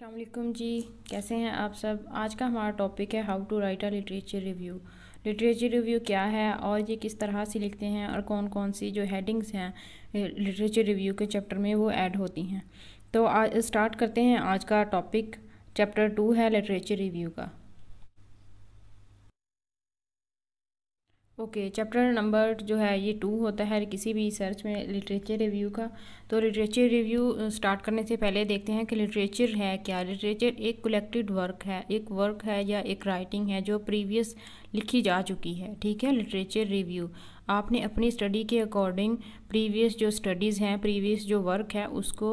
असलम जी कैसे हैं आप सब आज का हमारा टॉपिक है how to write a literature review literature review क्या है और ये किस तरह से लिखते हैं और कौन कौन सी जो हेडिंग्स हैं लिटरेचर रिव्यू के चैप्टर में वो ऐड होती हैं तो आज स्टार्ट करते हैं आज का टॉपिक चैप्टर टू है लिटरेचर रिव्यू का ओके चैप्टर नंबर जो है ये टू होता है किसी भी सर्च में लिटरेचर रिव्यू का तो लिटरेचर रिव्यू स्टार्ट करने से पहले देखते हैं कि लिटरेचर है क्या लिटरेचर एक कलेक्टेड वर्क है एक वर्क है या एक राइटिंग है जो प्रीवियस लिखी जा चुकी है ठीक है लिटरेचर रिव्यू आपने अपनी स्टडी के अकॉर्डिंग प्रीवियस जो स्टडीज़ हैं प्रीवियस जो वर्क है उसको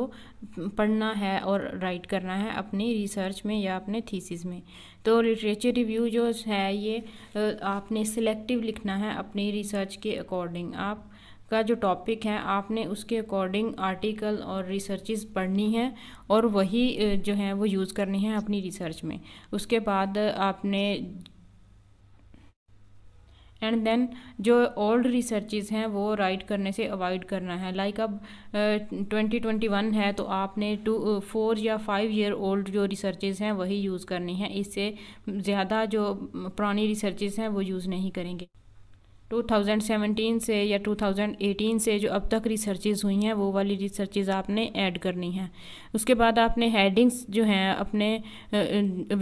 पढ़ना है और राइट करना है अपनी रिसर्च में या अपने थीसिस में तो लिटरेचर रिव्यू जो है ये आपने सिलेक्टिव लिखना है अपनी रिसर्च के अकॉर्डिंग आप का जो टॉपिक है आपने उसके अकॉर्डिंग आर्टिकल और रिसर्चेज पढ़नी है और वही जो है वो यूज़ करनी है अपनी रिसर्च में उसके बाद आपने एंड देन जो ओल्ड रिसर्च हैं वो राइट करने से अवॉइड करना है लाइक like अब ट्वेंटी ट्वेंटी वन है तो आपने टू फोर या फाइव ईयर ओल्ड जो रिसर्च हैं वही यूज़ करनी है इससे ज़्यादा जो पुरानी रिसर्च हैं वो यूज़ नहीं करेंगे 2017 से या 2018 से जो अब तक रिसर्चेज हुई हैं वो वाली रिसर्चेज आपने ऐड करनी है उसके बाद आपने हेडिंग्स जो हैं अपने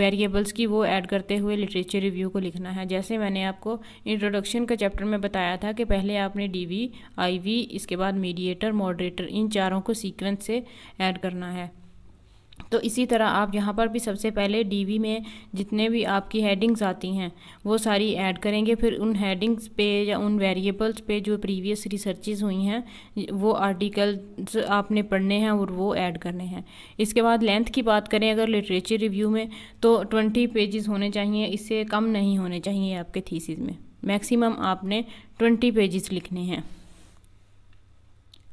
वेरिएबल्स की वो ऐड करते हुए लिटरेचर रिव्यू को लिखना है जैसे मैंने आपको इंट्रोडक्शन का चैप्टर में बताया था कि पहले आपने डीवी आईवी इसके बाद मीडिएटर मॉडरेटर इन चारों को सीक्वेंस से ऐड करना है तो इसी तरह आप यहाँ पर भी सबसे पहले डी में जितने भी आपकी हेडिंग्स आती हैं वो सारी ऐड करेंगे फिर उन हेडिंग्स पे या उन वेरिएबल्स पे जो प्रीवियस रिसर्चेज हुई हैं वो आर्टिकल्स आपने पढ़ने हैं और वो ऐड करने हैं इसके बाद लेंथ की बात करें अगर लिटरेचर रिव्यू में तो ट्वेंटी पेजेस होने चाहिए इससे कम नहीं होने चाहिए आपके थीसीज में मैक्सिमम आपने ट्वेंटी पेजेस लिखने हैं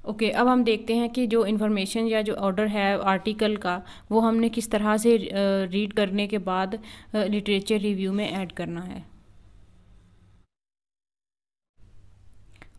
ओके okay, अब हम देखते हैं कि जो इन्फॉर्मेशन या जो ऑर्डर है आर्टिकल का वो हमने किस तरह से रीड करने के बाद लिटरेचर रिव्यू में ऐड करना है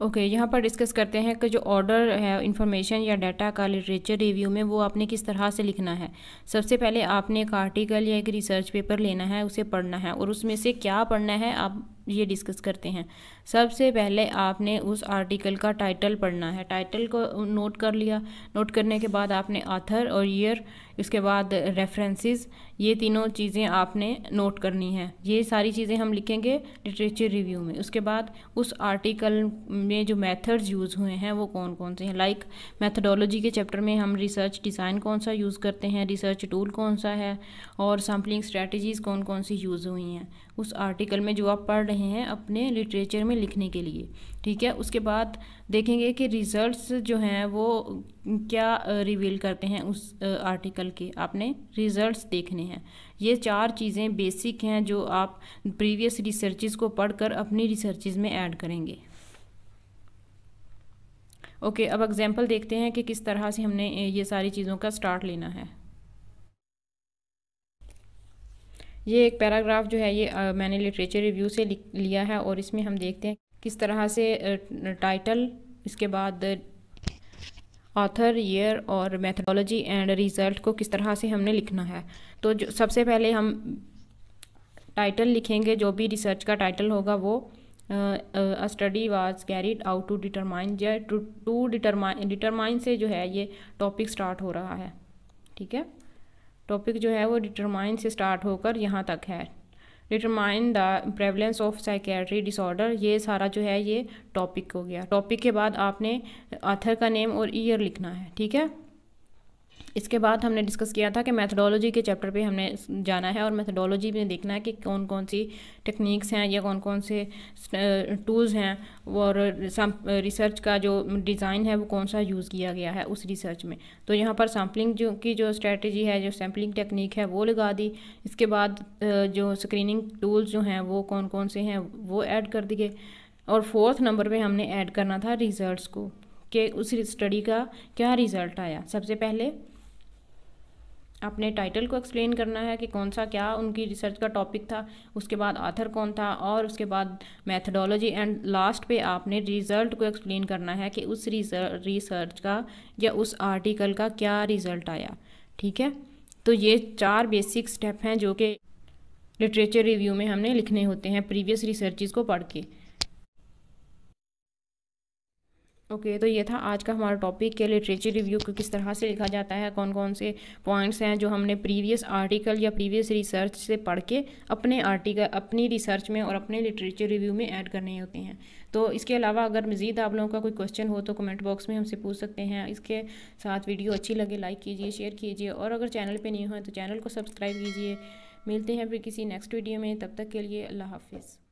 ओके okay, यहाँ पर डिस्कस करते हैं कि जो ऑर्डर है इन्फॉर्मेशन या डाटा का लिटरेचर रिव्यू में वो आपने किस तरह से लिखना है सबसे पहले आपने एक आर्टिकल या एक रिसर्च पेपर लेना है उसे पढ़ना है और उसमें से क्या पढ़ना है आप ये डिस्कस करते हैं सबसे पहले आपने उस आर्टिकल का टाइटल पढ़ना है टाइटल को नोट कर लिया नोट करने के बाद आपने आथर और ईयर उसके बाद रेफरेंसेस ये तीनों चीज़ें आपने नोट करनी है ये सारी चीज़ें हम लिखेंगे लिटरेचर रिव्यू में उसके बाद उस आर्टिकल में जो मेथड्स यूज़ हुए हैं वो कौन कौन से हैं लाइक मैथडोलॉजी के चैप्टर में हम रिसर्च डिज़ाइन कौन सा यूज़ करते हैं रिसर्च टूल कौन सा है और सैम्पलिंग स्ट्रेटजीज़ कौन कौन सी यूज़ हुई हैं उस आर्टिकल में जो आप पढ़ रहे रहे हैं अपने लिटरेचर में लिखने के लिए ठीक है उसके बाद देखेंगे कि रिज़ल्ट्स जो हैं वो क्या रिवील करते हैं उस आर्टिकल के आपने रिज़ल्ट्स देखने हैं ये चार चीज़ें बेसिक हैं जो आप प्रीवियस रिसर्चेज को पढ़कर अपनी रिसर्चेज में ऐड करेंगे ओके okay, अब एग्ज़ाम्पल देखते हैं कि किस तरह से हमने ये सारी चीज़ों का स्टार्ट लेना है ये एक पैराग्राफ जो है ये मैंने लिटरेचर रिव्यू से लिया है और इसमें हम देखते हैं किस तरह से टाइटल इसके बाद ऑथर ईयर और मैथडोलॉजी एंड रिज़ल्ट को किस तरह से हमने लिखना है तो जो सबसे पहले हम टाइटल लिखेंगे जो भी रिसर्च का टाइटल होगा वो a study was carried out to determine to determine determine से जो है ये टॉपिक स्टार्ट हो रहा है ठीक है टॉपिक जो है वो डिटरमाइन से स्टार्ट होकर यहाँ तक है determine the prevalence of psychiatry disorder ये सारा जो है ये टॉपिक हो गया टॉपिक के बाद आपने आथर का नेम और ईयर लिखना है ठीक है इसके बाद हमने डिस्कस किया था कि मैथडोलॉजी के चैप्टर पर हमने जाना है और मैथडोलॉजी में देखना है कि कौन कौन सी टेक्निक्स हैं या कौन कौन से टूल्स हैं और रिसर्च का जो डिज़ाइन है वो कौन सा यूज़ किया गया है उस रिसर्च में तो यहाँ पर सैम्पलिंग जो की जो स्ट्रेटजी है जो सैम्पलिंग टेक्निक है वो लगा दी इसके बाद जो स्क्रीनिंग टूल्स जो हैं वो कौन कौन से हैं वो ऐड कर दिए और फोर्थ नंबर पे हमने ऐड करना था रिज़ल्ट्स को कि उस स्टडी का क्या रिज़ल्ट आया सबसे पहले आपने टाइटल को एक्सप्लेन करना है कि कौन सा क्या उनकी रिसर्च का टॉपिक था उसके बाद आथर कौन था और उसके बाद मैथडोलॉजी एंड लास्ट पे आपने रिज़ल्ट को एक्सप्लेन करना है कि उस रिसर्च का या उस आर्टिकल का क्या रिज़ल्ट आया ठीक है तो ये चार बेसिक स्टेप हैं जो कि लिटरेचर रिव्यू में हमने लिखने होते हैं प्रीवियस रिसर्च को पढ़ के ओके okay, तो ये था आज का हमारा टॉपिक के लिटरेचर रिव्यू को किस तरह से लिखा जाता है कौन कौन से पॉइंट्स हैं जो हमने प्रीवियस आर्टिकल या प्रीवियस रिसर्च से पढ़ के अपने आर्टिकल अपनी रिसर्च में और अपने लिटरेचर रिव्यू में ऐड करने होते हैं तो इसके अलावा अगर मज़ीद आप लोगों का कोई क्वेश्चन हो तो कमेंट बॉक्स में हमसे पूछ सकते हैं इसके साथ वीडियो अच्छी लगे लाइक कीजिए शेयर कीजिए और अगर चैनल पर नहीं हो तो चैनल को सब्सक्राइब कीजिए मिलते हैं फिर किसी नेक्स्ट वीडियो में तब तक के लिए अल्लाह हाफिज़